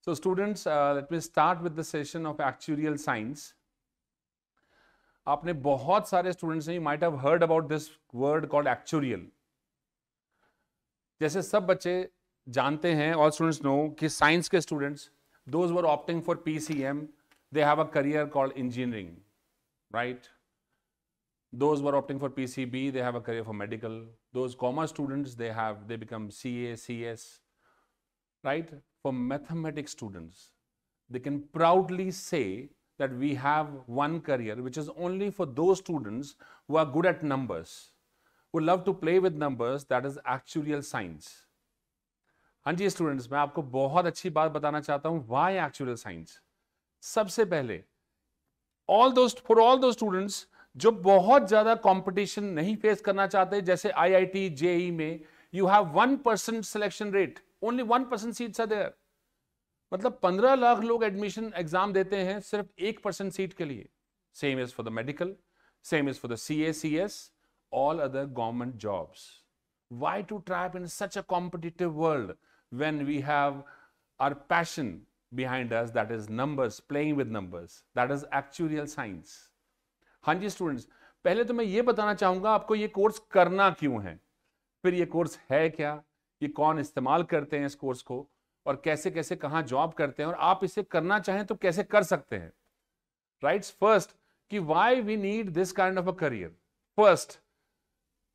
So students, uh, let me start with the session of actuarial science. आपने बहुत सारे students हैं you might have heard about this word called actuarial जैसे सब बच्चे जानते हैं ऑल स्टूडेंट्स नो कि साइंस के students those were opting for PCM they have a career called engineering right Those were opting for PCB, they have a career for medical. Those commerce students, they have they become CA, CS, right? For mathematics students, they can proudly say that we have one career which is only for those students who are good at numbers, who love to play with numbers, that is actuarial science. हाँ जी students मैं to बहुत अच्छी बात बताना चाहता हूँ why actual science? सबसे पहले ऑल दो फॉर ऑल दो स्टूडेंट्स जो बहुत ज्यादा कंपटीशन नहीं फेस करना चाहते जैसे आईआईटी जेई e में you have one percent selection rate only one percent seat there मतलब पंद्रह लाख लोग एडमिशन एग्जाम देते हैं सिर्फ एक परसेंट सीट के लिए same is for the medical same is for the C A C S all other government jobs why to try in such a competitive world when we have our passion behind us that is numbers playing with numbers that हाँ जी students पहले तो मैं ये बताना चाहूंगा आपको ये course करना क्यों है फिर ये कोर्स है क्या ये कौन इस्तेमाल करते हैं इस कोर्स को और कैसे कैसे कहाँ जॉब करते हैं और आप इसे करना चाहें तो कैसे कर सकते हैं राइट फर्स्ट कि why we need this kind of a career first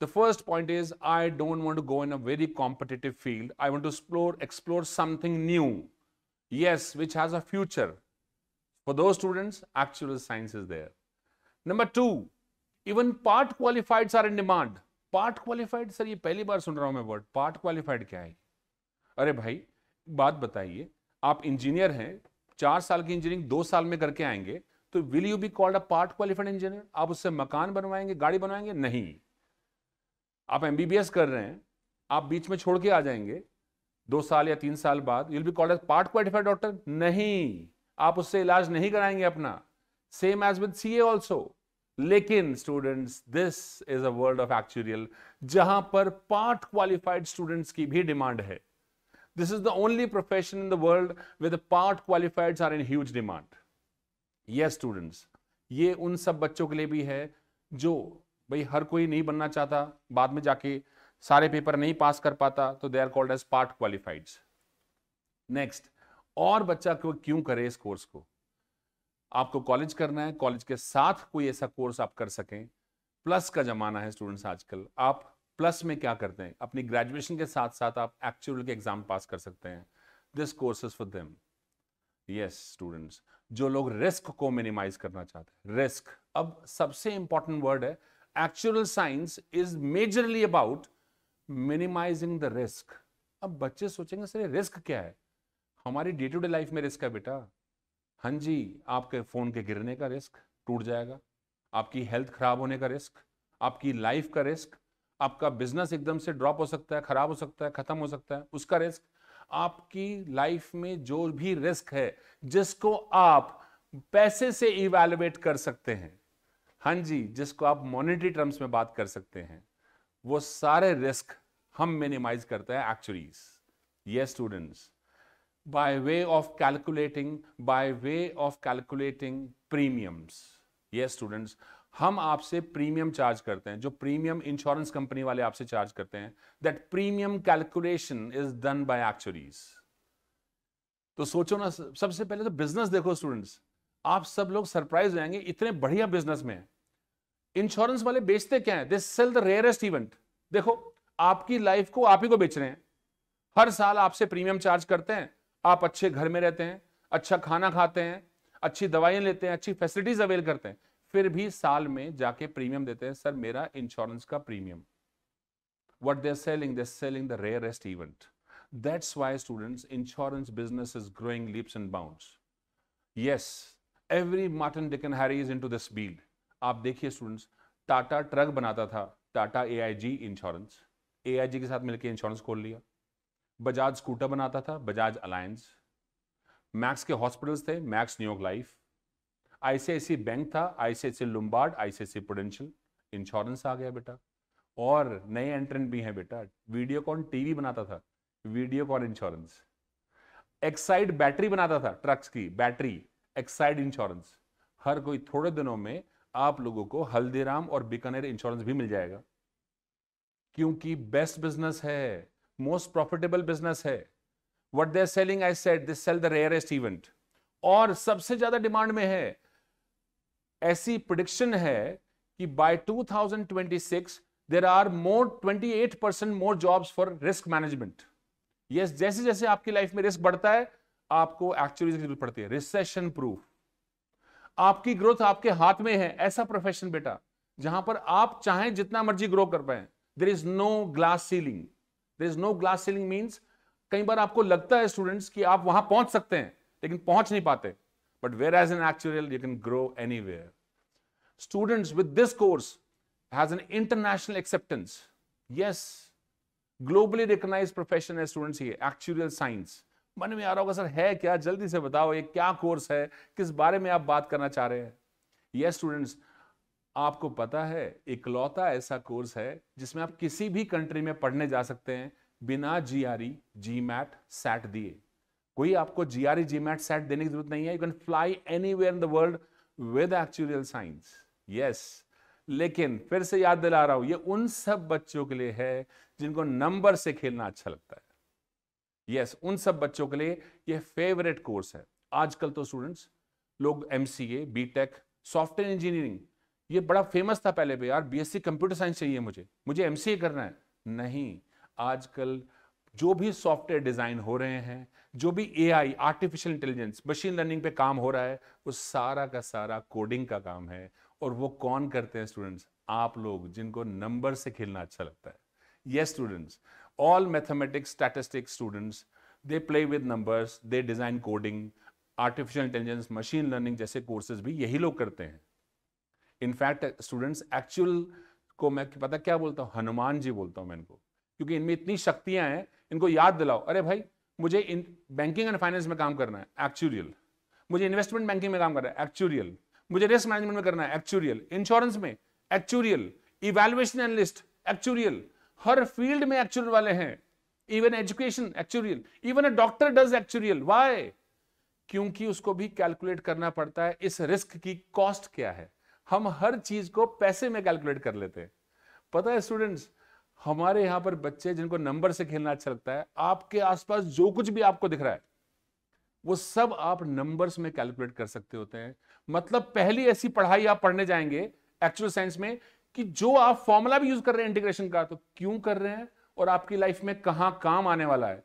the first point is I don't want go in a very competitive field I want to explore explore something new yes which has a future for those students actual science is there number two even part qualified are in demand part qualified sir ये पहली बार सुन रहा हूं मैं word part qualified क्या है अरे भाई बात बताइए आप इंजीनियर हैं चार साल की इंजीनियरिंग दो साल में करके आएंगे तो will you be called a part qualified engineer आप उससे मकान बनवाएंगे गाड़ी बनवाएंगे नहीं आप एमबीबीएस कर रहे हैं आप बीच में छोड़ के आ जाएंगे दो साल या तीन साल बाद you'll be called a part qualified doctor नहीं आप उससे इलाज नहीं कराएंगे अपना same as with C also लेकिन students this is a world of actuarial जहां पर पार्ट क्वालिफाइड स्टूडेंट्स की भी डिमांड है this is the only profession in the world with part qualified are in huge demand yes students ये उन सब बच्चों के लिए भी है जो भाई हर कोई नहीं बनना चाहता बाद में जाके सारे पेपर नहीं पास कर पाता तो they are called as part qualified next और बच्चा क्यों करे इस कोर्स को आपको कॉलेज करना है कॉलेज के साथ कोई ऐसा कोर्स आप कर सकें प्लस का जमाना है स्टूडेंट्स आजकल आप प्लस में क्या करते हैं अपनी ग्रेजुएशन के साथ साथ आप एक्चुअल के एग्जाम पास कर सकते हैं this course is for them yes students जो लोग रिस्क को मिनिमाइज करना चाहते हैं रिस्क अब सबसे इंपॉर्टेंट वर्ड है actual science is majorly about minimizing the risk अब बच्चे सोचेंगे सर रिस्क क्या है हमारी डे टू डे लाइफ में रिस्क है बेटा हाँ जी आपके फ़ोन के गिरने का रिस्क टूट जाएगा आपकी हेल्थ खराब होने का रिस्क आपकी लाइफ का रिस्क आपका बिजनेस एकदम से ड्रॉप हो सकता है खराब हो सकता है खत्म हो सकता है उसका रिस्क आपकी लाइफ में जो भी रिस्क है जिसको आप पैसे से इवेलुएट कर सकते हैं हाँ जी जिसको आप मॉनेटरी टर्म्स में बात कर सकते हैं वो सारे रिस्क हम मिनिमाइज करते हैं एक्चुअली ये students by way of calculating by way of calculating premiums yes students हम आपसे प्रीमियम चार्ज करते हैं जो प्रीमियम इंश्योरेंस कंपनी वाले आपसे चार्ज करते हैं that premium calculation is done by actuaries तो सोचो ना सबसे पहले तो बिजनेस देखो स्टूडेंट्स आप सब लोग सरप्राइज रहेंगे इतने बढ़िया बिजनेस में इंश्योरेंस वाले बेचते क्या है they sell the rarest event देखो आपकी लाइफ को आप ही को बेच रहे हैं हर साल आपसे प्रीमियम चार्ज करते हैं आप अच्छे घर में रहते हैं अच्छा खाना खाते हैं अच्छी दवाइयां लेते हैं अच्छी फैसिलिटीज अवेल करते हैं फिर भी साल में जाके प्रीमियम देते हैं सर मेरा इंश्योरेंस का premium what they're selling they're selling the rarest event that's why students insurance business is growing leaps and bound yes every मार्टन डिकन Harry is into this field आप देखिए स्टूडेंट्स टाटा ट्रक बनाता था टाटा ए आई जी insurance ए आई जी के साथ मिलकर इंश्योरेंस खोल लिया बजाज स्कूटर बनाता था बजाज अलायंस मैक्स के हॉस्पिटल्स थे Max New York life ICICI bank था ICICI Lombard ICICI Prudential insurance आ गया बेटा और नए एंट्रेंट भी हैं बेटा वीडियो कॉन टीवी बनाता था Videocon insurance Exide battery बनाता था ट्रक्स की बैटरी एक्साइड इंश्योरेंस हर कोई थोड़े दिनों में आप लोगों को हल्दीराम और बीकानेर इंश्योरेंस भी मिल जाएगा क्योंकि बेस्ट बिजनेस है मोस्ट प्रॉफिटेबल बिजनेस है what they're selling I said this sale the rarest event और सबसे ज्यादा डिमांड में है ऐसी प्रोडिक्शन है कि by 2026 there are more eight percent more job for risk management ये जैसे जैसे आपकी लाइफ में रिस्क बढ़ता है आपको एक्चुअली जरूरत पड़ती है रिसेशन प्रूफ आपकी ग्रोथ आपके हाथ में है ऐसा प्रोफेशन बेटा जहां पर आप चाहें जितना मर्जी ग्रो कर पाए there is no glass ceiling there is no glass ceiling means कई बार आपको लगता है स्टूडेंट्स कि आप वहां पहुंच सकते हैं लेकिन पहुंच नहीं पाते but whereas an actual you can grow anywhere students with this course has an international acceptance yes globally recognise profession है स्टूडेंट्स ये एक्चुअल साइंस मन में आ रहा होगा सर है क्या जल्दी से बताओ ये क्या कोर्स है किस बारे में आप बात करना चाह रहे हैं यस स्टूडेंट्स आपको पता है इकलौता ऐसा कोर्स है जिसमें आप किसी भी कंट्री में पढ़ने जा सकते हैं बिना G R E GMAT SAT दिए कोई आपको G R E GMAT SAT देने की जरूरत नहीं है you can fly anywhere in the world with actual science yes लेकिन फिर से याद दिला रहा हूं ये उन सब बच्चों के लिए है जिनको नंबर से खेलना अच्छा लगता है यस yes, उन सब बच्चों के लिए ये फेवरेट कोर्स है आजकल तो स्टूडेंट्स लोग M C A software engineering ये बड़ा फेमस था पहले पे यार बीएससी कंप्यूटर साइंस चाहिए मुझे मुझे एमसीए करना है नहीं आजकल जो भी सॉफ्टवेयर डिज़ाइन हो रहे हैं जो भी AI artificial intelligence machine learning पे काम हो रहा है वो सारा का सारा कोडिंग का काम है और वो कौन करते हैं स्टूडेंट्स आप लोग जिनको नंबर से खेलना अच्छा लगता है ये students all mathematics statistics students they play with numbers they design coding artificial intelligence machine learning जैसे कोर्सेज भी यही लोग करते हैं इनफैक्ट स्टूडेंट्स एक्चुअल को मैं पता क्या बोलता हूँ हनुमान जी बोलता हूँ मैं इनको क्योंकि इनमें इतनी शक्तियाँ हैं इनको याद दिलाओ अरे भाई मुझे इन बैंकिंग एंड फाइनेंस में काम करना है एक्चुरियल मुझे इन्वेस्टमेंट बैंकिंग में काम करना है एक्चुरियल मुझे रिस्क मैनेजमेंट में करना है एक्चुरियल इंश्योरेंस में एक्चुरियल इवेल्युएशन एनलिस्ट एक्चुरियल हर फील्ड में एक्चुअल वाले हैं even education actuarial even a doctor does actuarial why क्योंकि उसको भी कैलकुलेट करना पड़ता है इस रिस्क की कॉस्ट क्या है हम हर चीज को पैसे में कैलकुलेट कर लेते हैं पता है स्टूडेंट्स हमारे यहां पर बच्चे जिनको नंबर से खेलना अच्छा लगता है आपके आसपास जो कुछ भी आपको दिख रहा है वो सब आप नंबर्स में कैलकुलेट कर सकते होते हैं मतलब पहली ऐसी पढ़ाई आप पढ़ने जाएंगे एक्चुअल साइंस में कि जो आप फॉर्मूला भी यूज कर रहे हैं इंटीग्रेशन का तो क्यों कर रहे हैं और आपकी लाइफ में कहा काम आने वाला है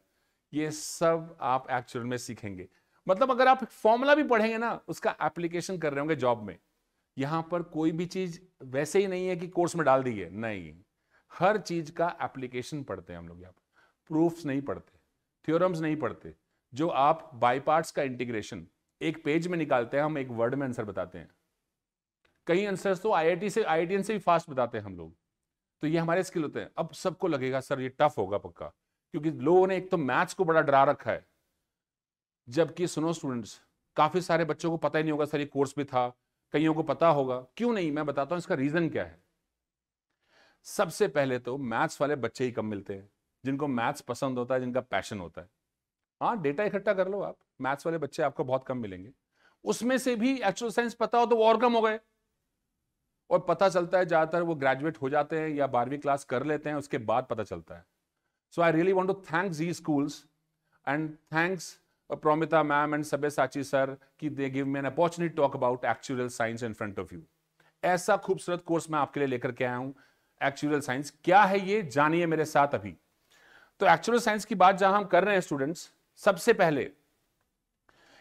ये सब आप एक्चुअल में सीखेंगे मतलब अगर आप फॉर्मूला भी पढ़ेंगे ना उसका एप्लीकेशन कर रहे होंगे जॉब में यहां पर कोई भी चीज़ वैसे ही नहीं है कि कोर्स में डाल दी है नहीं हर चीज़ का एप्लीकेशन पढ़ते हैं हम लोग यहाँ पर प्रूफ्स नहीं पढ़ते थ्योरम्स नहीं पढ़ते जो आप बाई पार्ट्स का इंटीग्रेशन एक पेज में निकालते हैं हम एक वर्ड में आंसर बताते हैं कई आंसर्स तो आईआईटी से आई से भी फास्ट बताते हैं हम लोग तो ये हमारे स्किल होते हैं अब सबको लगेगा सर ये टफ होगा पक्का क्योंकि लोगों ने एक तो मैथ्स को बड़ा डरा रखा है जबकि सुनो स्टूडेंट्स काफ़ी सारे बच्चों को पता ही नहीं होगा सर ये कोर्स भी था कईयों को पता होगा क्यों नहीं मैं बताता हूं इसका रीजन क्या है सबसे पहले तो मैथ्स वाले बच्चे ही कम मिलते हैं जिनको मैथ्स पसंद होता है जिनका पैशन होता है हाँ डेटा इकट्ठा कर लो आप मैथ्स वाले बच्चे आपको बहुत कम मिलेंगे उसमें से भी एक्चुअल साइंस पता हो तो वो और कम हो गए और पता चलता है ज़्यादातर वो ग्रेजुएट हो जाते हैं या बारहवीं क्लास कर लेते हैं उसके बाद पता चलता है so I really want to thanks the schools and thanks Promita ma'am and Sabyasachi sir ki they give me an opportunity to talk about actuarial science in front of you. ऐसा खूबसूरत कोर्स मैं आपके लिए लेकर के आया हूँ actual science क्या है ये जानिए मेरे साथ अभी तो एक्चुअल साइंस की बात जहां हम कर रहे हैं स्टूडेंट्स सबसे पहले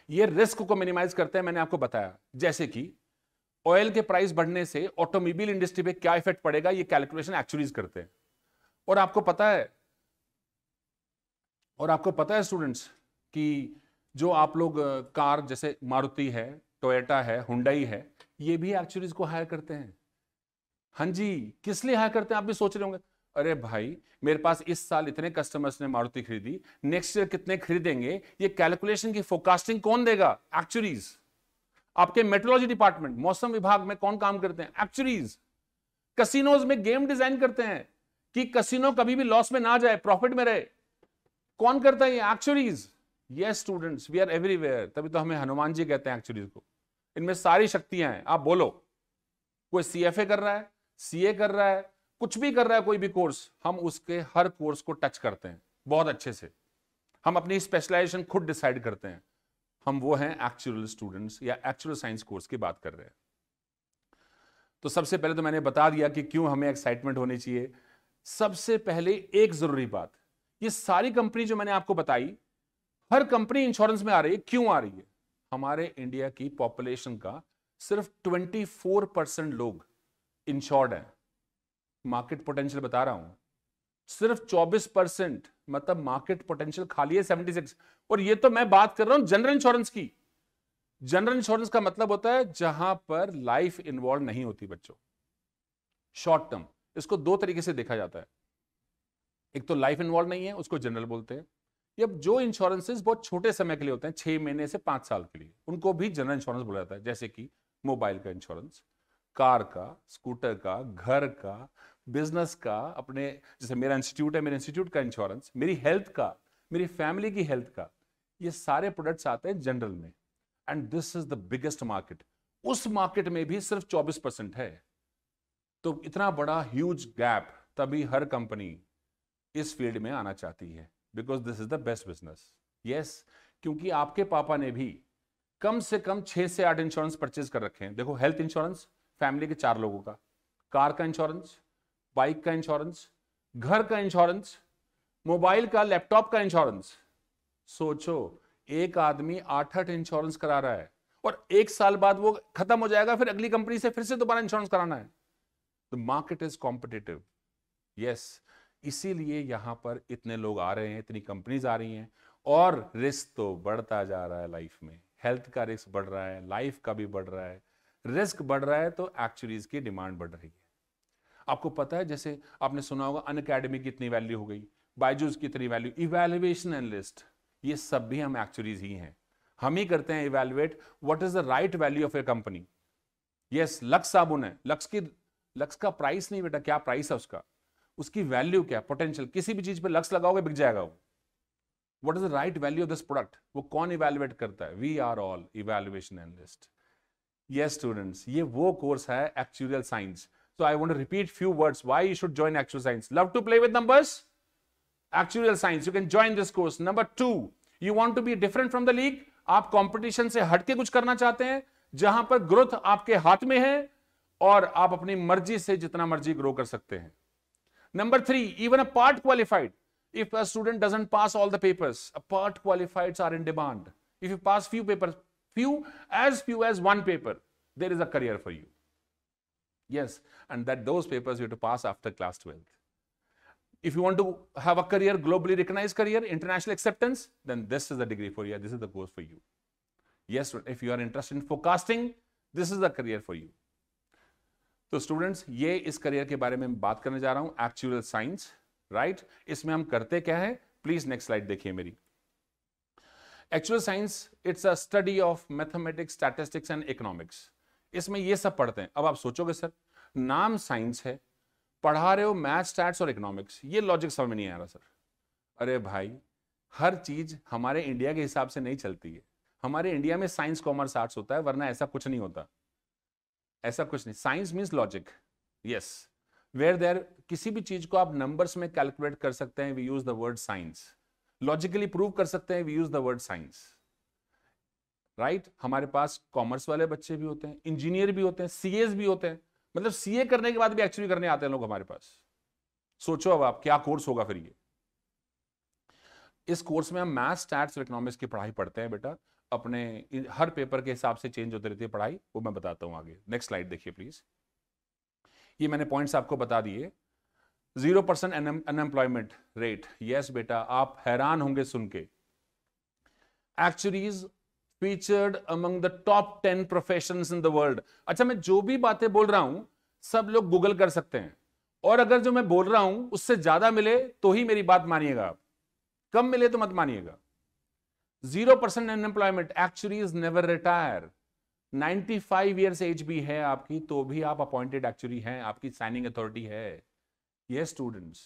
ये रिस्क को मिनिमाइज करते हैं मैंने आपको बताया जैसे कि ऑयल के प्राइस बढ़ने से ऑटोमोबाइल इंडस्ट्री पे क्या इफेक्ट पड़ेगा ये कैलकुलेशन एक्चुअलीज करते हैं और आपको पता है और आपको पता है स्टूडेंट्स कि जो आप लोग कार जैसे मारुति है टोयोटा है हुंडई है ये भी एक्चुअली को हायर करते हैं हाँ जी किस लिए हायर करते हैं आप भी सोच रहे होंगे अरे भाई मेरे पास इस साल इतने कस्टमर्स ने मारुति खरीदी नेक्स्ट ईयर कितने खरीदेंगे ये कैलकुलेशन की फोकास्टिंग कौन देगा एक्चुअरीज आपके मेट्रोलॉजी डिपार्टमेंट मौसम विभाग में कौन काम करते हैं एक्चुअरीज कसिनोज में गेम डिजाइन करते हैं कि कसिनो कभी भी लॉस में ना जाए प्रॉफिट में रहे कौन करता है ये एक्चुअरीज ये स्टूडेंट्स वी आर एवरीवेयर तभी तो हमें हनुमान जी कहते हैं एक्चुअली इसको इनमें सारी शक्तियां हैं आप बोलो कोई सी एफ ए कर रहा है सी ए कर रहा है कुछ भी कर रहा है कोई भी कोर्स हम उसके हर कोर्स को टच करते हैं बहुत अच्छे से हम अपनी स्पेशलाइजेशन खुद डिसाइड करते हैं हम वो हैं एक्चुअल स्टूडेंट्स या एक्चुअल साइंस कोर्स की बात कर रहे हैं तो सबसे पहले तो मैंने बता दिया कि क्यों हमें एक्साइटमेंट होनी चाहिए सबसे पहले एक जरूरी बात ये सारी कंपनी जो मैंने आपको बताई हर कंपनी इंश्योरेंस में आ रही है क्यों आ रही है हमारे इंडिया की पॉपुलेशन का सिर्फ 24 परसेंट लोग इंश्योर्ड हैं मार्केट पोटेंशियल बता रहा हूं सिर्फ 24 परसेंट मतलब मार्केट पोटेंशियल खाली है 76 और ये तो मैं बात कर रहा हूं जनरल इंश्योरेंस की जनरल इंश्योरेंस का मतलब होता है जहां पर लाइफ इन्वॉल्व नहीं होती बच्चों शॉर्ट टर्म इसको दो तरीके से देखा जाता है एक तो लाइफ इन्वॉल्व नहीं है उसको जनरल बोलते हैं अब जो इंश्योरेंसेज बहुत छोटे समय के लिए होते हैं छः महीने से पाँच साल के लिए उनको भी जनरल इंश्योरेंस बोला जाता है जैसे कि मोबाइल का इंश्योरेंस कार का स्कूटर का घर का बिजनेस का अपने जैसे मेरा इंस्टीट्यूट है मेरे इंस्टीट्यूट का इंश्योरेंस मेरी हेल्थ का मेरी फैमिली की हेल्थ का ये सारे प्रोडक्ट्स आते हैं जनरल में and this is the biggest market उस मार्केट में भी सिर्फ 24 परसेंट है तो इतना बड़ा ह्यूज गैप तभी हर कंपनी इस फील्ड में आना चाहती है because this is the best business yes क्योंकि आपके पापा ने भी कम से कम छह से आठ इंश्योरेंस परचेज कर रखे हैं देखो हेल्थ इंश्योरेंस फैमिली के चार लोगों का कार का इंश्योरेंस बाइक का इंश्योरेंस घर का इंश्योरेंस मोबाइल का लैपटॉप का इंश्योरेंस सोचो एक आदमी आठ आठ इंश्योरेंस करा रहा है और एक साल बाद वो खत्म हो जाएगा फिर अगली कंपनी से फिर से दोबारा इंश्योरेंस कराना है the market is competitive yes इसीलिए यहाँ पर इतने लोग आ रहे हैं इतनी कंपनीज आ रही हैं और रिस्क तो बढ़ता जा रहा है लाइफ में हेल्थ का रिस्क बढ़ रहा है लाइफ का भी बढ़ रहा है रिस्क बढ़ रहा है तो एक्चुअलीज की डिमांड बढ़ रही है आपको पता है जैसे आपने सुना होगा अन अकेडमी की इतनी वैल्यू हो गई बायजूस की इतनी वैल्यू इवेल्युएशन एनलिस्ट ये सब भी हम एक्चुअलीज ही हैं हम ही करते हैं evaluate what is the right value of a company yes Lux साबुन है लक्स की लक्स का प्राइस नहीं बेटा क्या प्राइस है उसका उसकी वैल्यू क्या पोटेंशियल किसी भी चीज पर लक्ष्य लगाओगे बिक जाएगा वो what is the right value of this product वो कौन इवेल्युएट करता है we are all evaluation analyst ये स्टूडेंट्स ये वो कोर्स है actual science so I want repeat few words why you should join actual science love to play with numbers actual science you can join this course number two you want to be different from the league आप competition से हटके कुछ करना चाहते हैं जहां पर growth आपके हाथ में है और आप अपनी मर्जी से जितना मर्जी ग्रो कर सकते हैं Number three, even a part qualified. If a student doesn't pass all the papers, a part qualifieds are in demand. If you pass few papers, few, as few as one paper, there is a career for you. Yes, and that those papers you have to pass after class 12th. If you want to have a career, globally recognized career, international acceptance, then this is the degree for you. This is the course for you. Yes, if you are interested in forecasting, this is the career for you. तो students ये इस career के बारे में बात करने जा रहा हूं एक्चुअल साइंस राइट इसमें हम करते क्या है प्लीज नेक्स्ट स्लाइड देखिए मेरी actual science it's a study of mathematics statistics and economics इसमें ये सब पढ़ते हैं अब आप सोचोगे सर नाम साइंस है पढ़ा रहे हो मैथ स्टैट्स और इकोनॉमिक्स ये लॉजिक समझ में नहीं आ रहा सर अरे भाई हर चीज हमारे इंडिया के हिसाब से नहीं चलती है हमारे इंडिया में साइंस कॉमर्स आर्ट्स होता है वरना ऐसा कुछ नहीं होता ऐसा कुछ नहीं science means logic yes where there किसी भी चीज को आप नंबर्स में कैलकुलेट कर सकते हैं we use the word science logically prove कर सकते हैं we use the word science right हमारे पास कॉमर्स वाले बच्चे भी होते हैं इंजीनियर भी होते हैं सीएस भी होते हैं मतलब सीए करने के बाद भी एक्चुअली करने आते हैं लोग हमारे पास सोचो अब आप क्या कोर्स होगा फिर ये इस कोर्स में हम मैथ्स स्टैट्स और इकोनॉमिक्स की पढ़ाई पढ़ते हैं बेटा अपने हर पेपर के हिसाब से चेंज होती रहती है पढ़ाई वो मैं बताता हूँ आगे नेक्स्ट स्लाइड देखिए प्लीज ये मैंने पॉइंट्स आपको बता दिए zero percent unemployment rate yes बेटा आप हैरान होंगे सुन के actuaries featured among the top ten profession in the world अच्छा मैं जो भी बातें बोल रहा हूं सब लोग गूगल कर सकते हैं और अगर जो मैं बोल रहा हूं उससे ज्यादा मिले तो ही मेरी बात मानिएगा आप कम मिले तो मत मानिएगा zero percent unemployment actually is never retire 95 years age भी है आपकी तो भी आप अपॉइंटेड एक्चुअली हैं आपकी साइनिंग अथॉरिटी है ये students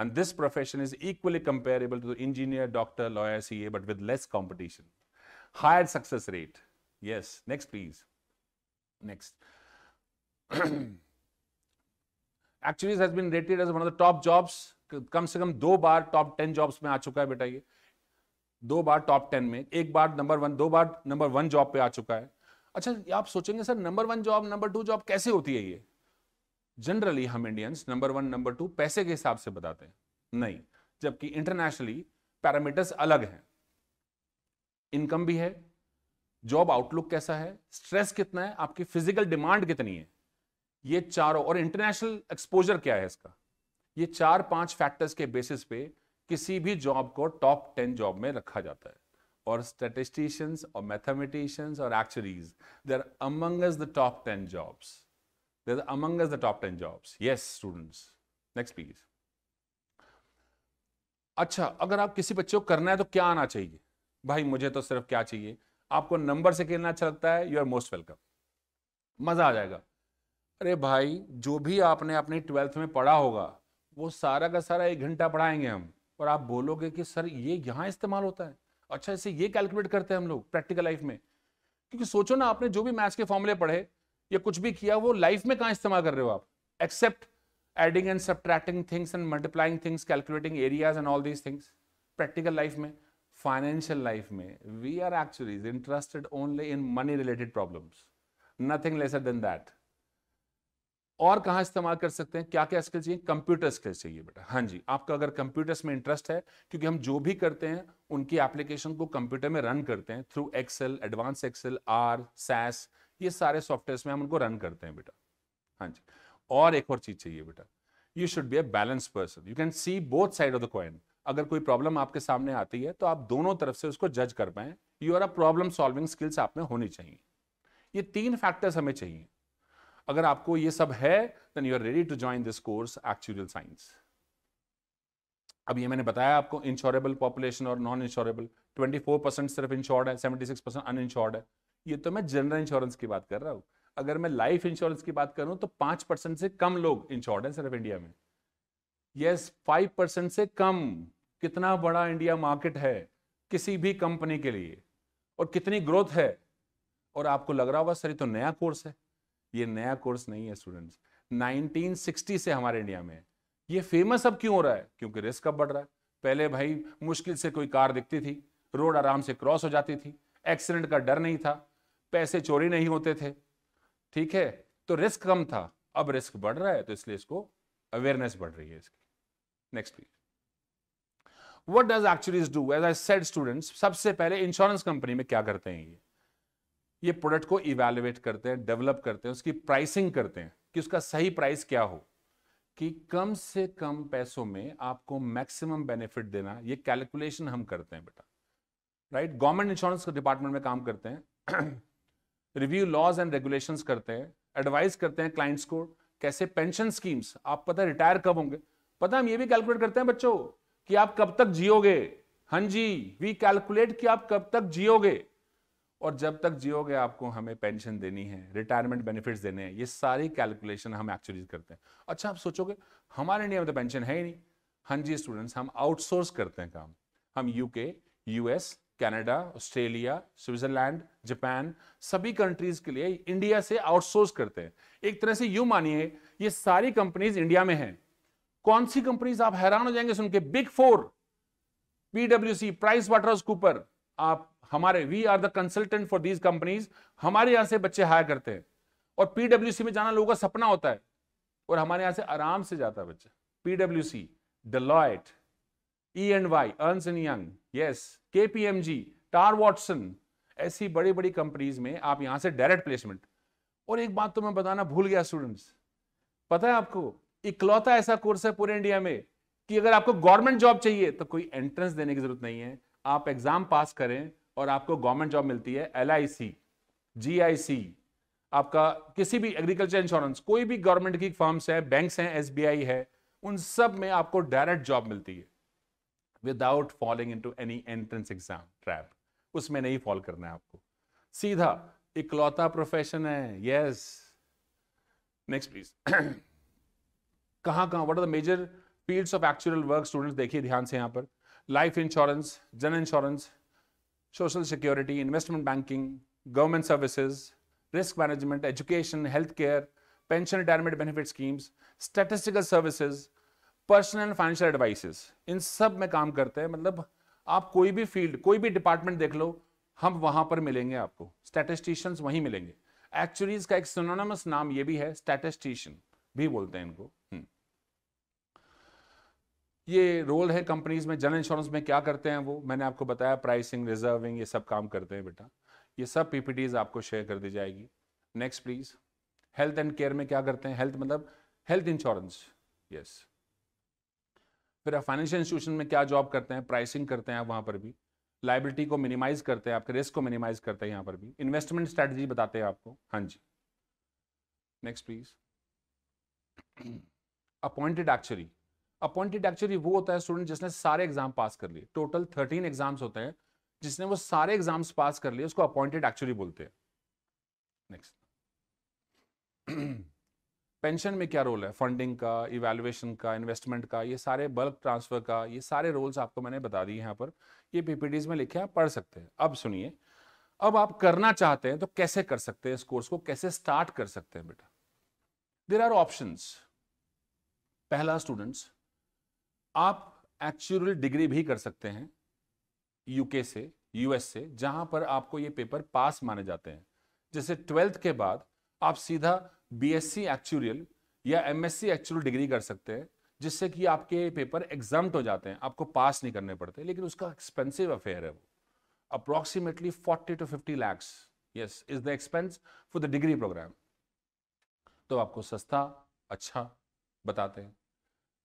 and this profession is equally comparable to engineer doctor lawyer a but with less competition higher success rate yes next please next actually has been rated as one of the top jobs कम से कम दो बार top ten jobs में आ चुका है बेटा ये दो बार टॉप टेन में एक बार नंबर वन दो बार नंबर वन जॉब पे आ चुका है अच्छा आप सोचेंगे sir number one job number two job कैसे होती है ये जनरली हम Indians number one number two पैसे के हिसाब से बताते हैं नहीं जबकि इंटरनेशनली पैरामीटर्स अलग हैं इनकम भी है जॉब आउटलुक कैसा है स्ट्रेस कितना है आपकी फिजिकल डिमांड कितनी है ये चारों और इंटरनेशनल एक्सपोजर क्या है इसका ये चार पांच फैक्टर्स के बेसिस पे किसी भी जॉब को टॉप टेन जॉब में रखा जाता है और स्टेटिस्टिशियंस और मैथमेटिशियंस और actuaries they are among the top ten jobs they are among the top ten jobs yes students next please अच्छा अगर आप किसी बच्चे को करना है तो क्या आना चाहिए भाई मुझे तो सिर्फ क्या चाहिए आपको नंबर से खेलना अच्छा लगता है यू आर मोस्ट वेलकम मजा आ जाएगा अरे भाई जो भी आपने अपने ट्वेल्थ में पढ़ा होगा वो सारा का सारा एक घंटा पढ़ाएंगे हम और आप बोलोगे कि सर ये यहाँ इस्तेमाल होता है अच्छा इसे ये कैलकुलेट करते हैं हम लोग प्रैक्टिकल लाइफ में क्योंकि सोचो ना आपने जो भी मैथ्स के फॉर्मूले पढ़े या कुछ भी किया वो लाइफ में कहाँ इस्तेमाल कर रहे हो आप except adding and subtracting things and multiplying things calculating areas and all these things practical life में फाइनेंशियल लाइफ में we are actually interested only in money related problems nothing lesser than that और कहाँ इस्तेमाल कर सकते हैं क्या क्या स्किल चाहिए कंप्यूटर स्किल चाहिए बेटा हाँ जी आपका अगर कंप्यूटर्स में इंटरेस्ट है क्योंकि हम जो भी करते हैं उनकी एप्लीकेशन को कंप्यूटर में रन करते हैं through Excel advance Excel R SAS ये सारे सॉफ्टवेयर में हम उनको रन करते हैं बेटा हाँ जी और एक और चीज़ चाहिए बेटा you should be a balance person you can see both side of the coin अगर कोई प्रॉब्लम आपके सामने आती है तो आप दोनों तरफ से उसको जज कर पाए you are a problem solving skills आप में होनी चाहिए ये तीन फैक्टर्स हमें चाहिए अगर आपको ये सब है then you are ready to join this course actual science अब ये मैंने बताया आपको इंश्योरेबल पॉपुलेशन और नॉन इंश्योरेबल 24 परसेंट सिर्फ इंश्योर्ड है 76 परसेंट अनइंश्योर्ड है ये तो मैं जनरल इंश्योरेंस की बात कर रहा हूँ अगर मैं लाइफ इंश्योरेंस की बात करूं तो पांच परसेंट से कम लोग इंश्योर्ड है सिर्फ इंडिया में यस फाइव परसेंट से कम कितना बड़ा इंडिया मार्केट है किसी भी कंपनी के लिए और कितनी ग्रोथ है और आपको लग रहा होगा सर ये तो नया कोर्स है ये नया कोर्स नहीं है स्टूडेंट्स 1960 से हमारे इंडिया में ये फेमस अब क्यों हो रहा है क्योंकि रिस्क अब बढ़ रहा है पहले भाई मुश्किल से कोई कार दिखती थी रोड आराम से क्रॉस हो जाती थी एक्सीडेंट का डर नहीं था पैसे चोरी नहीं होते थे ठीक है तो रिस्क कम था अब रिस्क बढ़ रहा है तो इसलिए इसको अवेयरनेस बढ़ रही है इसकी next please what does actually do as I said students सबसे पहले इंश्योरेंस कंपनी में क्या करते हैं ये ये प्रोडक्ट को इवेल्युएट करते हैं डेवलप करते हैं उसकी प्राइसिंग करते हैं कि उसका सही प्राइस क्या हो कि कम से कम पैसों में आपको मैक्सिमम बेनिफिट देना ये कैलकुलेशन हम करते हैं बेटा राइट गवर्नमेंट इंश्योरेंस डिपार्टमेंट में काम करते हैं रिव्यू लॉज एंड रेगुलेशन करते हैं एडवाइस करते हैं क्लाइंट्स को कैसे पेंशन स्कीम्स आप पता है रिटायर कब होंगे पता हम ये भी कैलकुलेट करते हैं बच्चों कि आप कब तक जियोगे हाँ जी वी कैलकुलेट कि आप कब तक जियोगे और जब तक जियोगे आपको हमें पेंशन देनी है रिटायरमेंट बेनिफिट्स देने हैं ये सारी कैलकुलेशन हम एक्चुअली करते हैं अच्छा आप सोचोगे हमारे इंडिया में तो पेंशन है ही नहीं हाँ जी स्टूडेंट्स हम आउटसोर्स करते हैं काम हम UK US Canada Australia Switzerland Japan सभी कंट्रीज के लिए इंडिया से आउटसोर्स करते हैं एक तरह से यू मानिए ये सारी कंपनीज इंडिया में हैं कौन सी कंपनीज आप हैरान हो जाएंगे सुन के big four PW C Price Water Cooper आप हमारे we are the consultant for these companies हमारे यहाँ से बच्चे हायर करते हैं और पीडब्ल्यू में जाना लोगों का सपना होता है और हमारे यहाँ से आराम से जाता है बच्चा PW C Deloitte E and Y Ernst and Young yes K P M G Towers Watson ऐसी बड़ी बड़ी कंपनीज में आप यहाँ से डायरेक्ट प्लेसमेंट और एक बात तो मैं बताना भूल गया स्टूडेंट्स पता है आपको इकलौता ऐसा कोर्स है पूरे इंडिया में कि अगर आपको गवर्नमेंट जॉब चाहिए तो कोई एंट्रेंस देने की जरूरत नहीं है आप एग्जाम पास करें और आपको गवर्नमेंट जॉब मिलती है एल आई सी जी आई सी आपका किसी भी एग्रीकल्चर इंश्योरेंस कोई भी गवर्नमेंट की फर्म्स है बैंक्स हैं एस है उन सब में आपको डायरेक्ट जॉब मिलती है without following into any entrance exam trap उसमें नहीं फॉल करना है आपको सीधा इकलौता प्रोफेशन है यस नेक्स्ट प्लीज कहाँ कहाँ what are the major fields of actual work students देखिए ध्यान से यहाँ पर लाइफ इंश्योरेंस जन insurance social security, investment banking, government services, risk management, education, healthcare, pension retirement benefit schemes, statistical services, personal and financial advices इन सब में काम करते हैं मतलब आप कोई भी फील्ड कोई भी डिपार्टमेंट देख लो हम वहां पर मिलेंगे आपको स्टैटिस्टिशियंस वहीं मिलेंगे एक्चुअली इसका एक सोनोनमस नाम ये भी है स्टैटिस्टिशियन भी बोलते हैं इनको ये रोल है कंपनीज में जनरल इंश्योरेंस में क्या करते हैं वो मैंने आपको बताया प्राइसिंग रिजर्विंग ये सब काम करते हैं बेटा ये सब पीपीटीज आपको शेयर कर दी जाएगी next please health and care में क्या करते हैं हेल्थ मतलब हेल्थ इंश्योरेंस यस फिर आप फाइनेंशियल इंस्टीट्यूशन में क्या जॉब करते हैं प्राइसिंग करते हैं आप वहाँ पर भी लाइबिलिटी को मिनिमाइज करते हैं आपके रिस्क को मिनिमाइज करते हैं यहाँ पर भी इन्वेस्टमेंट स्ट्रेटेजी बताते हैं आपको हाँ जी next please appointed actually appointed actually वो होता है स्टूडेंट जिसने सारे एग्जाम पास कर लिए टोटल थर्टीन एग्जाम्स होते हैं जिसने वो सारे एग्जाम्स पास कर लिए उसको अपॉइंटेड एक्चुअली बोलते हैं नेक्स्ट पेंशन में क्या रोल है फंडिंग का इवेल्युएशन का इन्वेस्टमेंट का ये सारे बल्क ट्रांसफर का ये सारे रोल्स आपको मैंने बता दिए यहाँ पर ये पीपीडीज में लिखे आप पढ़ सकते हैं अब सुनिए अब आप करना चाहते हैं तो कैसे कर सकते हैं इस कोर्स को कैसे स्टार्ट कर सकते हैं बेटा देर आर ऑप्शन पहला स्टूडेंट्स आप एक्चुअल डिग्री भी कर सकते हैं यूके से यूएस से जहां पर आपको ये पेपर पास माने जाते हैं जैसे ट्वेल्थ के बाद आप सीधा बीएससी एक्चुरियल या एमएससी एक्चुअल डिग्री कर सकते हैं जिससे कि आपके पेपर एग्जाम हो जाते हैं आपको पास नहीं करने पड़ते लेकिन उसका एक्सपेंसिव अफेयर है वो approximately forty to fifty lakhs yes is the expense for the degree program तो आपको सस्ता अच्छा बताते हैं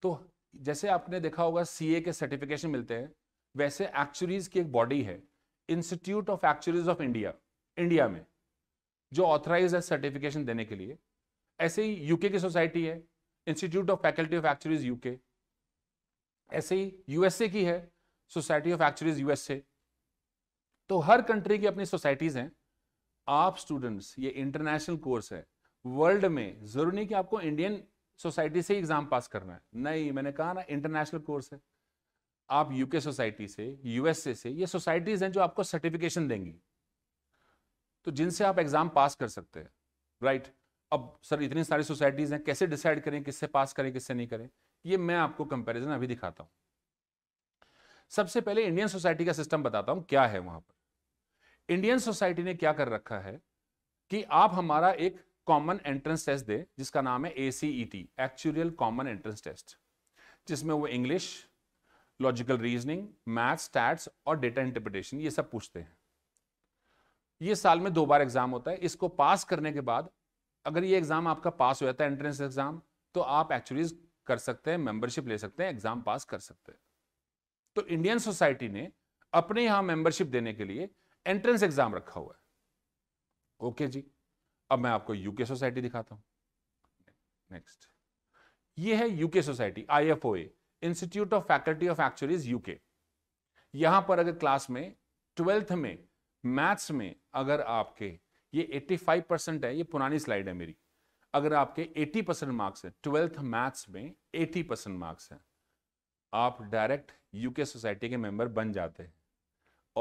तो जैसे आपने देखा होगा सीए के सर्टिफिकेशन मिलते हैं वैसे एक्चुरीज की एक बॉडी है institute of Actuaries of India India में जो ऑथराइज है सर्टिफिकेशन देने के लिए ऐसे ही यूके की सोसाइटी है institute of faculty of actuaries UK ऐसे ही यूएसए की है सोसाइटी ऑफ एक्चुरीज यूएसए तो हर कंट्री की अपनी सोसाइटीज हैं आप स्टूडेंट्स ये इंटरनेशनल कोर्स है वर्ल्ड में जरूरी नहीं कि आपको इंडियन सोसाइटी से एग्जाम पास करना है नहीं मैंने कहा ना इंटरनेशनल कोर्स है आप यूके सोसाइटी से यूएसए से ये सोसाइटीज हैं जो आपको सर्टिफिकेशन देंगी तो जिनसे आप एग्जाम पास कर सकते हैं राइट अब सर इतनी सारी सोसाइटीज हैं कैसे डिसाइड करें किससे पास करें किससे नहीं करें ये मैं आपको कंपैरिजन अभी दिखाता हूं सबसे पहले इंडियन सोसाइटी का सिस्टम बताता हूं क्या है वहां पर इंडियन सोसाइटी ने क्या कर रखा है कि आप हमारा एक कॉमन एंट्रेंस टेस्ट दे जिसका नाम है A C E T actuarial common entrance test जिसमें वो English logical reasoning maths stats और डेटा इंटरप्रिटेशन ये सब पूछते हैं ये साल में दो बार एग्जाम होता है इसको पास करने के बाद अगर ये एग्जाम आपका पास हो जाता है एंट्रेंस एग्जाम तो आप एक्चुअली कर सकते हैं मेंबरशिप ले सकते हैं एग्जाम पास कर सकते हैं तो इंडियन सोसाइटी ने अपने यहां मेंबरशिप देने के लिए एंट्रेंस एग्जाम रखा हुआ है ओके जी अब मैं आपको यूके सोसाइटी दिखाता हूं नेक्स्ट ये है UK society IFOA Institute of faculty of Actuaries UK यहां पर अगर क्लास में ट्वेल्थ में मैथ्स में अगर आपके ये 85 परसेंट है ये पुरानी स्लाइड है मेरी अगर आपके 80 परसेंट मार्क्स है ट्वेल्थ मैथ्स में 80 परसेंट मार्क्स है आप डायरेक्ट यूके सोसाइटी के मेंबर बन जाते हैं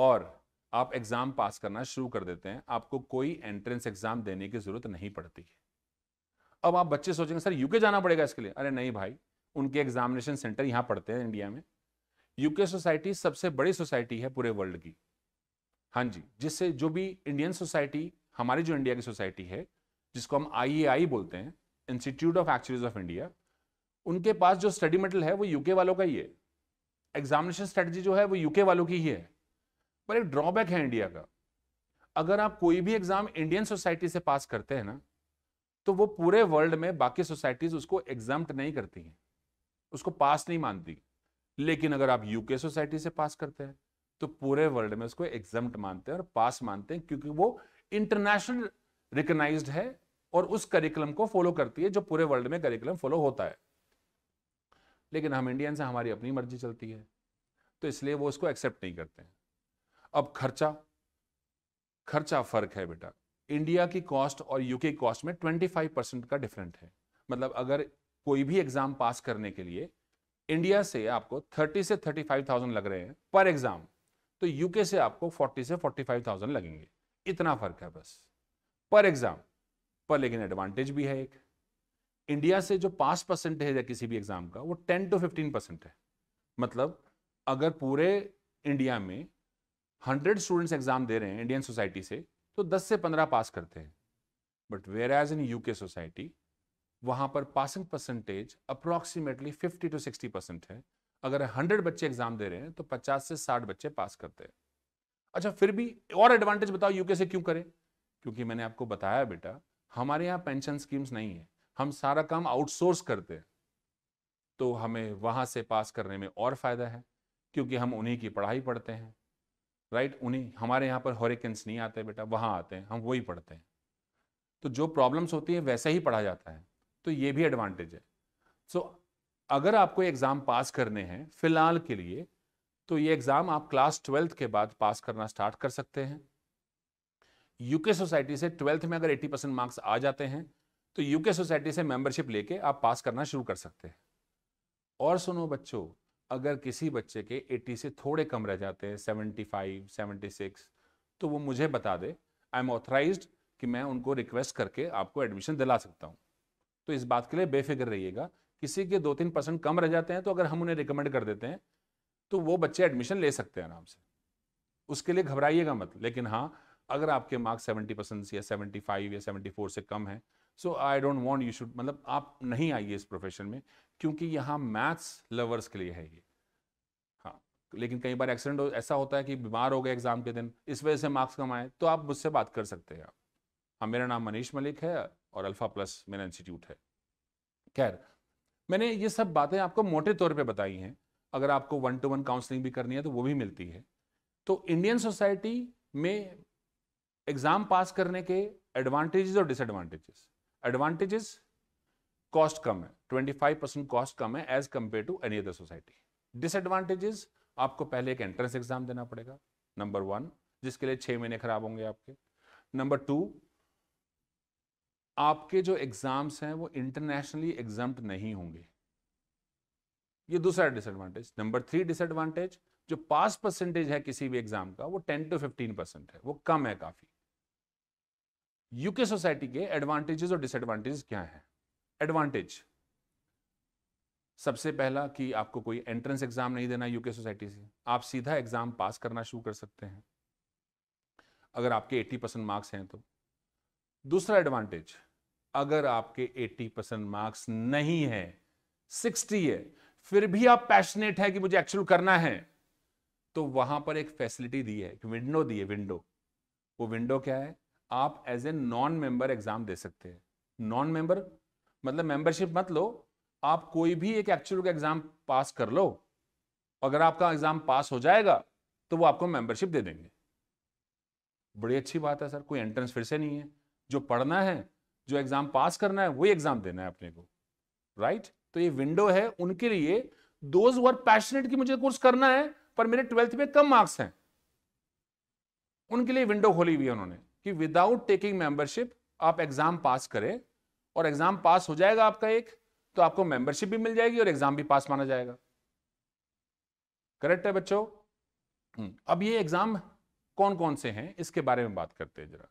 और आप एग्ज़ाम पास करना शुरू कर देते हैं आपको कोई एंट्रेंस एग्ज़ाम देने की ज़रूरत नहीं पड़ती है अब आप बच्चे सोचेंगे सर यूके जाना पड़ेगा इसके लिए अरे नहीं भाई उनके एग्जामिनेशन सेंटर यहाँ पढ़ते हैं इंडिया में यूके सोसाइटी सबसे बड़ी सोसाइटी है पूरे वर्ल्ड की हाँ जी जिससे जो भी इंडियन सोसाइटी हमारी जो इंडिया की सोसाइटी है जिसको हम आई बोलते हैं Institute of Actuaries of India उनके पास जो स्टडी मेटल है वो यूके वालों का ही है एग्जामिनेशन स्ट्रेटजी जो है वो यूके वालों की ही है पर एक ड्रॉबैक है इंडिया का अगर आप कोई भी एग्जाम इंडियन सोसाइटी से पास करते हैं ना तो वो पूरे वर्ल्ड में बाकी सोसाइटीज उसको एग्जाम नहीं करती हैं उसको पास नहीं मानती लेकिन अगर आप यूके सोसाइटी से पास करते हैं तो पूरे वर्ल्ड में उसको एग्जाम मानते हैं और पास मानते हैं क्योंकि वो इंटरनेशनल रिकग्नाइज है और उस करिकुलम को फॉलो करती है जो पूरे वर्ल्ड में करिकुलम फॉलो होता है लेकिन हम इंडियन से हमारी अपनी मर्जी चलती है तो इसलिए वो उसको एक्सेप्ट नहीं करते हैं अब खर्चा खर्चा फर्क है बेटा इंडिया की कॉस्ट और यूके की कॉस्ट में 25 परसेंट का डिफरेंट है मतलब अगर कोई भी एग्जाम पास करने के लिए इंडिया से आपको 30 से 35,000 लग रहे हैं पर एग्जाम तो यूके से आपको 40 से 45,000 लगेंगे इतना फर्क है बस पर एग्जाम पर लेकिन एडवांटेज भी है एक इंडिया से जो पास परसेंटेज है किसी भी एग्जाम का वो टेन टू फिफ्टीन परसेंट है मतलब अगर पूरे इंडिया में हंड्रेड स्टूडेंट्स एग्जाम दे रहे हैं इंडियन सोसाइटी से तो दस से पंद्रह पास करते हैं but whereas in UK society वहां पर passing percentage approximately fifty to sixty percent है अगर हंड्रेड बच्चे एग्जाम दे रहे हैं तो पचास से साठ बच्चे पास करते हैं अच्छा फिर भी और एडवांटेज बताओ यूके से क्यों करें क्योंकि मैंने आपको बताया बेटा हमारे यहाँ पेंशन स्कीम्स नहीं है हम सारा काम आउटसोर्स करते हैं तो हमें वहां से पास करने में और फायदा है क्योंकि हम उन्हीं की पढ़ाई पढ़ते हैं राइट उन्हीं हमारे यहाँ पर हॉरिकन्स नहीं आते बेटा वहाँ आते हैं हम वही पढ़ते हैं तो जो प्रॉब्लम्स होती हैं वैसे ही पढ़ा जाता है तो ये भी एडवांटेज है सो so, अगर आपको एग्ज़ाम पास करने हैं फिलहाल के लिए तो ये एग्ज़ाम आप क्लास ट्वेल्थ के बाद पास करना स्टार्ट कर सकते हैं यूके सोसाइटी से ट्वेल्थ में अगर 80 परसेंट मार्क्स आ जाते हैं तो यूके सोसाइटी से मेंबरशिप लेके आप पास करना शुरू कर सकते हैं और सुनो बच्चों अगर किसी बच्चे के 80 से थोड़े कम रह जाते हैं 75, 76, तो वो मुझे बता दे आई एम ऑथराइज कि मैं उनको रिक्वेस्ट करके आपको एडमिशन दिला सकता हूँ तो इस बात के लिए बेफिक्र रहिएगा किसी के दो तीन परसेंट कम रह जाते हैं तो अगर हम उन्हें रिकमेंड कर देते हैं तो वो बच्चे एडमिशन ले सकते हैं आराम से उसके लिए घबराइएगा मत लेकिन हाँ अगर आपके मार्क्स सेवेंटी परसेंट या फाइव या फोर से कम है so I don't want you should मतलब आप नहीं आइए इस प्रोफेशन में क्योंकि यहाँ मैथ्स लवर्स के लिए है ये हाँ लेकिन कई बार एक्सीडेंट हो, ऐसा होता है कि बीमार हो गए एग्जाम के दिन इस वजह से मार्क्स कम आए तो आप मुझसे बात कर सकते हैं आप हाँ मेरा नाम मनीष मलिक है और अल्फा प्लस मेरा इंस्टीट्यूट है खैर मैंने ये सब बातें आपको मोटे तौर पर बताई हैं अगर आपको वन टू वन काउंसलिंग भी करनी है तो वो भी मिलती है तो इंडियन सोसाइटी में एग्जाम पास करने के एडवांटेजेस और डिसएडवांटेजेस एडवांटेजेस कॉस्ट कम है 25 परसेंट कॉस्ट कम है as compare to any other society disadvantages आपको पहले एक एंट्रेंस एग्जाम देना पड़ेगा नंबर वन जिसके लिए छह महीने खराब होंगे आपके नंबर टू आपके जो एग्जाम्स हैं वो इंटरनेशनली एग्जाम्ड नहीं होंगे ये दूसरा डिसएडवांटेज नंबर थ्री डिसएडवांटेज जो पास परसेंटेज है किसी भी एग्जाम का वो टेन टू फिफ्टीन परसेंट है वो कम है काफ़ी यूके सोसाइटी के एडवांटेजेस और डिसएडवांटेजेस क्या हैं एडवांटेज सबसे पहला कि आपको कोई एंट्रेंस एग्जाम नहीं देना यूके सोसाइटी से आप सीधा एग्जाम पास करना शुरू कर सकते हैं अगर आपके 80 परसेंट मार्क्स हैं तो दूसरा एडवांटेज अगर आपके 80 परसेंट मार्क्स नहीं है 60 है फिर भी आप पैशनेट है कि मुझे एक्चुअल करना है तो वहां पर एक फैसिलिटी दी है विंडो दी है विंडो वो विंडो क्या है आप as a non member exam दे सकते हैं नॉन मेंबर मतलब मेंबरशिप मत लो आप कोई भी एक एक्चुअल का एग्जाम पास कर लो अगर आपका एग्जाम पास हो जाएगा तो वो आपको मेंबरशिप दे देंगे बड़ी अच्छी बात है सर कोई एंट्रेंस फिर से नहीं है जो पढ़ना है जो एग्जाम पास करना है वही एग्जाम देना है अपने को राइट right? तो ये विंडो है उनके लिए दोज वर पैशनेट की मुझे कोर्स करना है पर मेरे ट्वेल्थ में कम मार्क्स हैं उनके लिए विंडो खोली हुई है उन्होंने कि विदाउट टेकिंग मेंबरशिप आप एग्जाम पास करें और एग्जाम पास हो जाएगा आपका एक तो आपको मेंबरशिप भी मिल जाएगी और एग्जाम भी पास माना जाएगा करेक्ट है बच्चों हम्म, अब ये एग्जाम कौन कौन से हैं इसके बारे में बात करते हैं जरा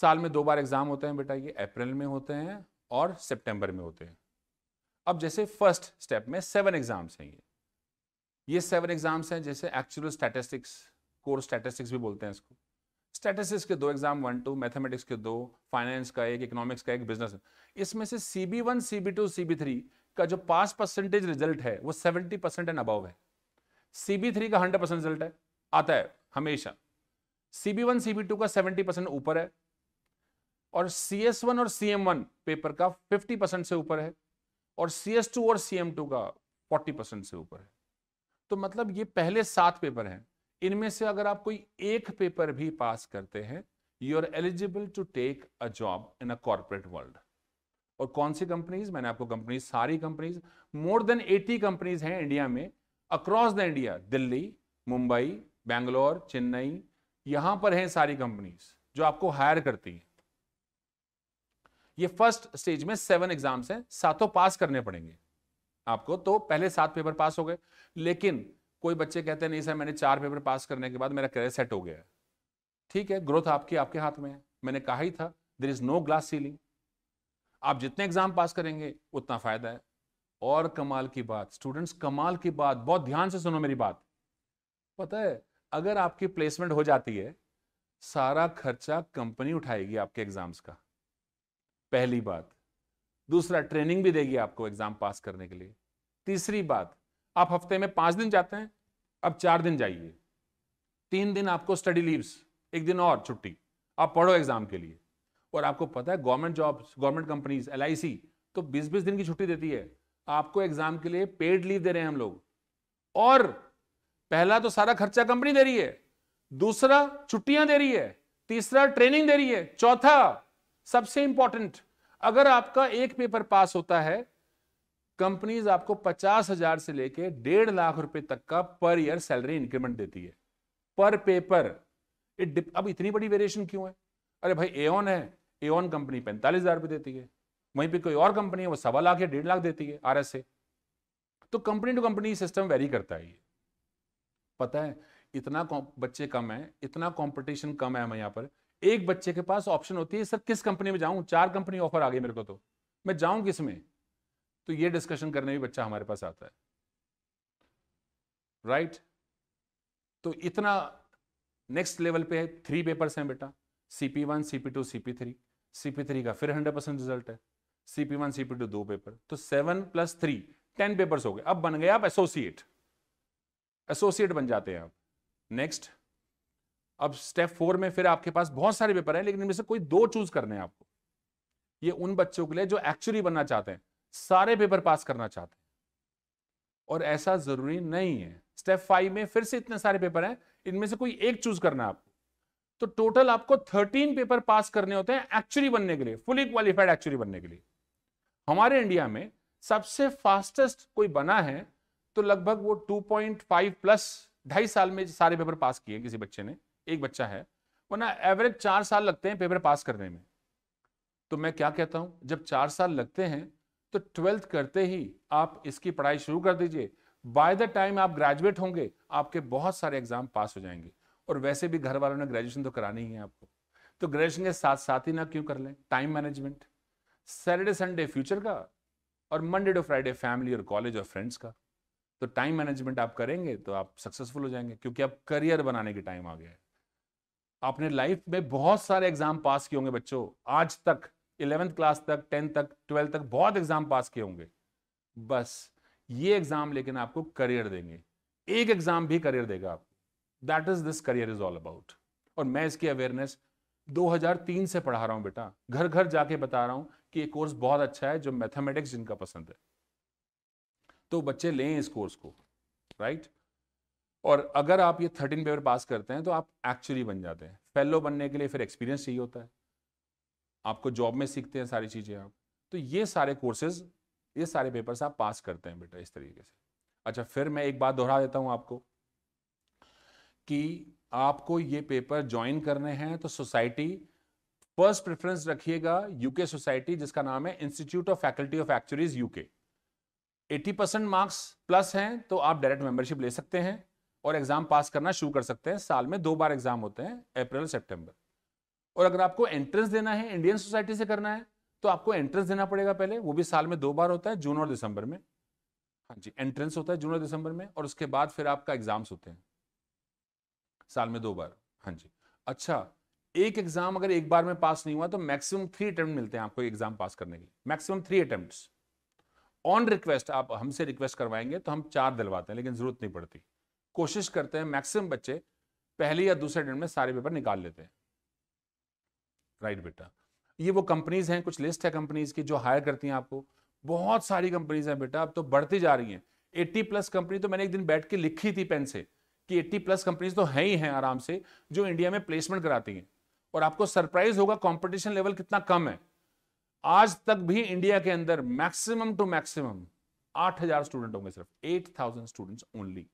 साल में दो बार एग्जाम होते हैं बेटा ये अप्रैल में होते हैं और सितंबर में होते हैं अब जैसे फर्स्ट स्टेप में सेवन एग्जाम्स हैं ये ये सेवन एग्जाम्स हैं जैसे एक्चुअल स्टैटिस्टिक्स कोर स्टैटिस्टिक्स भी बोलते हैं इसको स्टैटिस्टिक्स के दो एग्जाम वन टू मैथमेटिक्स के दो फाइनेंस का एक इकोनॉमिक्स का एक बिजनेस इसमें से C B one C B two C B three का जो पास परसेंटेज रिजल्ट है वो सेवेंटी परसेंट एंड अबव है सी बी थ्री का हंड्रेड परसेंट रिजल्ट है आता है हमेशा C B one C B two का सेवेंटी परसेंट ऊपर है और सी एस वन और सी एम वन पेपर का फिफ्टी परसेंट से ऊपर है और सी एस टू और सी एम टू का फोर्टी परसेंट से ऊपर है तो मतलब ये पहले सात पेपर हैं इनमें से अगर आप कोई एक पेपर भी पास करते हैं you are eligible to take a job in a corporate world और कौन सी कंपनीज मैंने आपको कंपनीज सारी कंपनीज मोर देन 80 कंपनीज हैं इंडिया में across the India Delhi Mumbai Bangalore Chennai यहां पर हैं सारी कंपनीज जो आपको हायर करती हैं ये फर्स्ट स्टेज में सेवन एग्जाम्स हैं सातों पास करने पड़ेंगे आपको तो पहले सात पेपर पास हो गए लेकिन कोई बच्चे कहते हैं नहीं सर मैंने चार पेपर पास करने के बाद मेरा करियर सेट हो गया है ठीक है ग्रोथ आपकी आपके हाथ में है मैंने कहा ही था there is no glass ceiling आप जितने एग्जाम पास करेंगे उतना फायदा है और कमाल की बात स्टूडेंट्स कमाल की बात बहुत ध्यान से सुनो मेरी बात पता है अगर आपकी प्लेसमेंट हो जाती है सारा खर्चा कंपनी उठाएगी आपके एग्जाम्स का पहली बात दूसरा ट्रेनिंग भी देगी आपको एग्जाम पास करने के लिए तीसरी बात आप हफ्ते में पांच दिन जाते हैं अब चार दिन जाइए तीन दिन आपको स्टडी लीव्स एक दिन और छुट्टी आप पढ़ो एग्जाम के लिए और आपको पता है गवर्नमेंट जॉब्स गवर्नमेंट कंपनीज एल तो बीस बीस दिन की छुट्टी देती है आपको एग्जाम के लिए पेड लीव दे रहे हैं हम लोग और पहला तो सारा खर्चा कंपनी दे रही है दूसरा छुट्टियां दे रही है तीसरा ट्रेनिंग दे रही है चौथा सबसे इंपॉर्टेंट अगर आपका एक पेपर पास होता है कंपनीज आपको पचास हजार से लेके डेढ़ लाख रुपए तक का पर ईयर सैलरी इंक्रीमेंट देती है पर पेपर इट अब इतनी बड़ी वेरिएशन क्यों है अरे भाई एओन है एओन कंपनी पैंतालीस हजार रुपये देती है वहीं पे कोई और कंपनी है वो सवा लाख या डेढ़ लाख देती है आर तो company to company system vary करता है ये पता है इतना बच्चे कम है इतना कॉम्पिटिशन कम है हमें यहाँ पर एक बच्चे के पास ऑप्शन होती है सर किस कंपनी में जाऊं चार कंपनी ऑफर आ गई मेरे को तो मैं जाऊं किस में तो ये डिस्कशन करने भी बच्चा हमारे पास आता है राइट right? तो इतना नेक्स्ट लेवल पे है थ्री पेपर्स हैं बेटा CP one CP two CP three CP three का फिर हंड्रेड परसेंट रिजल्ट है सीपी वन सीपी टू दो पेपर तो seven plus three ten papers हो गए अब बन गए आप एसोसिएट एसोसिएट बन जाते हैं आप नेक्स्ट अब स्टेप फोर में फिर आपके पास बहुत सारे पेपर हैं लेकिन इनमें से कोई दो चूज करने हैं आपको ये उन बच्चों के लिए जो एक्चुअली बनना चाहते हैं सारे पेपर पास करना चाहते हैं और ऐसा जरूरी नहीं है स्टेप फाइव में फिर से इतने सारे पेपर हैं इनमें से कोई एक चूज करना है आपको तो टोटल आपको थर्टीन पेपर पास करने होते हैं एक्चुअली बनने के लिए फुली क्वालिफाइड एक्चुअली बनने के लिए हमारे इंडिया में सबसे फास्टेस्ट कोई बना है तो लगभग वो 2.5 प्लस ढाई साल में सारे पेपर पास किए किसी बच्चे ने एक बच्चा है वरना एवरेज चार साल लगते हैं पेपर पास करने में तो मैं क्या कहता हूं जब चार साल लगते हैं तो ट्वेल्थ करते ही आप इसकी पढ़ाई शुरू कर दीजिए बाय द टाइम आप ग्रेजुएट होंगे आपके बहुत सारे एग्जाम पास हो जाएंगे और वैसे भी घर वालों ने ग्रेजुएशन तो करानी ही है आपको तो ग्रेजुएशन के साथ साथ ही ना क्यों कर लें time management Saturday Sunday future का और मंडे टू फ्राइडे फैमिली और कॉलेज और फ्रेंड्स का तो टाइम मैनेजमेंट आप करेंगे तो आप सक्सेसफुल हो जाएंगे क्योंकि अब करियर बनाने के टाइम आ गया है आपने लाइफ में बहुत सारे एग्जाम पास किए होंगे बच्चों आज तक इलेवेंथ क्लास तक टेंथ तक ट्वेल्थ तक बहुत एग्जाम पास किए होंगे बस ये एग्जाम लेकिन आपको करियर देंगे एक एग्जाम भी करियर देगा आपको that is this career is all about और मैं इसकी अवेयरनेस 2003 से पढ़ा रहा हूं बेटा घर घर जाके बता रहा हूं कि ये कोर्स बहुत अच्छा है जो मैथमेटिक्स जिनका पसंद है तो बच्चे लें इस कोर्स को राइट और अगर आप ये थर्टीन पेपर पास करते हैं तो आप एक्चुअली बन जाते हैं फेलो बनने के लिए फिर एक्सपीरियंस चाहिए होता है आपको जॉब में सीखते हैं सारी चीज़ें आप तो ये सारे कोर्सेज ये सारे पेपर्स आप पास करते हैं बेटा इस तरीके से अच्छा फिर मैं एक बात दोहरा देता हूँ आपको कि आपको ये पेपर ज्वाइन करने हैं तो सोसाइटी फर्स्ट प्रेफरेंस रखिएगा यूके सोसाइटी जिसका नाम है institute of faculty of actuaries UK 80 percent marks plus हैं तो आप डायरेक्ट मेंबरशिप ले सकते हैं और एग्जाम पास करना शुरू कर सकते हैं साल में दो बार एग्जाम होते हैं अप्रैल सेप्टेम्बर और अगर आपको एंट्रेंस देना है इंडियन सोसाइटी से करना है तो आपको एंट्रेंस देना पड़ेगा पहले वो भी साल में दो बार होता है जून और दिसंबर में हाँ जी एंट्रेंस होता है जून और दिसंबर में और उसके बाद फिर आपका एग्जाम्स होते हैं साल में दो बार हाँ जी अच्छा एक एग्जाम अगर एक बार में पास नहीं हुआ तो मैक्सिमम थ्री अटेम्प्ट मिलते हैं आपको एग्जाम पास करने के maximum three attempt on request आप हमसे रिक्वेस्ट करवाएंगे तो हम चार दिलवाते हैं लेकिन जरूरत नहीं पड़ती कोशिश करते हैं मैक्सिमम बच्चे पहले या दूसरे अटेम्प्ट में सारे पेपर निकाल लेते हैं राइट बेटा ये वो कंपनीज हैं कुछ लिस्ट है कंपनीज की जो हायर करती हैं आपको बहुत सारी कंपनीज हैं बेटा अब तो बढ़ती जा रही हैं एट्टी प्लस कंपनी तो मैंने एक दिन बैठ के लिखी थी पेन से कि एट्टी प्लस कंपनीज तो है ही हैं आराम से जो इंडिया में प्लेसमेंट कराती हैं और आपको सरप्राइज होगा कॉम्पिटिशन लेवल कितना कम है आज तक भी इंडिया के अंदर मैक्सिमम टू मैक्सिमम हजार स्टूडेंट होंगे सिर्फ एट थाउजेंड स्टूडेंट ओनली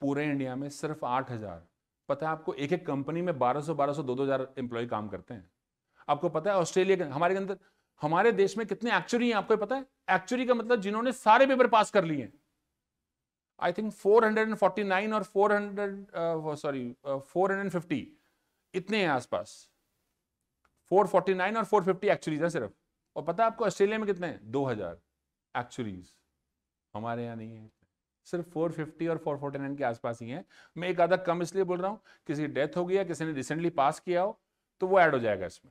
पूरे इंडिया में सिर्फ आठ हजार पता है आपको एक एक कंपनी में 1200 1200 दो दो हजार एम्प्लॉय काम करते हैं आपको पता है ऑस्ट्रेलिया के हमारे अंदर हमारे देश में कितने एक्चुअली हैं आपको पता है एक्चुअली का मतलब जिन्होंने सारे पेपर पास कर लिए हैं आई थिंक 449 और 400 सॉरी uh, uh, 450 इतने हैं आसपास 449 और 450 फिफ्टी हैं सिर्फ और पता है आपको ऑस्ट्रेलिया में कितने हैं 2000 एक्चुअरीज हमारे यहाँ नहीं है सिर्फ 450 और 449 के आसपास ही है मैं एक आधा कम इसलिए बोल रहा हूँ किसी डेथ हो गया किसी ने रिसेंटली पास किया हो तो वो ऐड हो जाएगा इसमें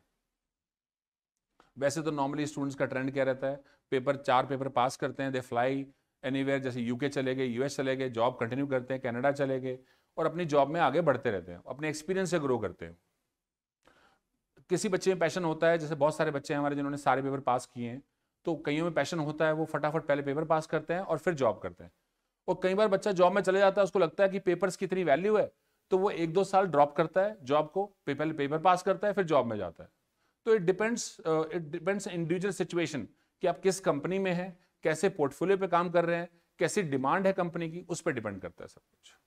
वैसे तो नॉर्मली स्टूडेंट्स का ट्रेंड क्या रहता है पेपर चार पेपर पास करते हैं दे फ्लाई एनी जैसे यूके चले गए यूएस चले गए जॉब कंटिन्यू करते हैं कैनेडा चले गए और अपनी जॉब में आगे बढ़ते रहते हैं अपने एक्सपीरियंस से ग्रो करते हैं किसी बच्चे में पैशन होता है जैसे बहुत सारे बच्चे हैं हमारे जिन्होंने सारे पेपर पास किए हैं तो कईयों में पैशन होता है वो फटाफट पहले पेपर पास करते हैं और फिर जॉब करते हैं और कई बार बच्चा जॉब में चले जाता है उसको लगता है कि पेपर्स की इतनी वैल्यू है तो वो एक दो साल ड्रॉप करता है जॉब को पहले पेपर पास करता है फिर जॉब में जाता है तो it depends it depends individual situation कि आप किस कंपनी में हैं कैसे पोर्टफोलियो पे काम कर रहे हैं कैसी डिमांड है कंपनी की उस पर डिपेंड करता है सब कुछ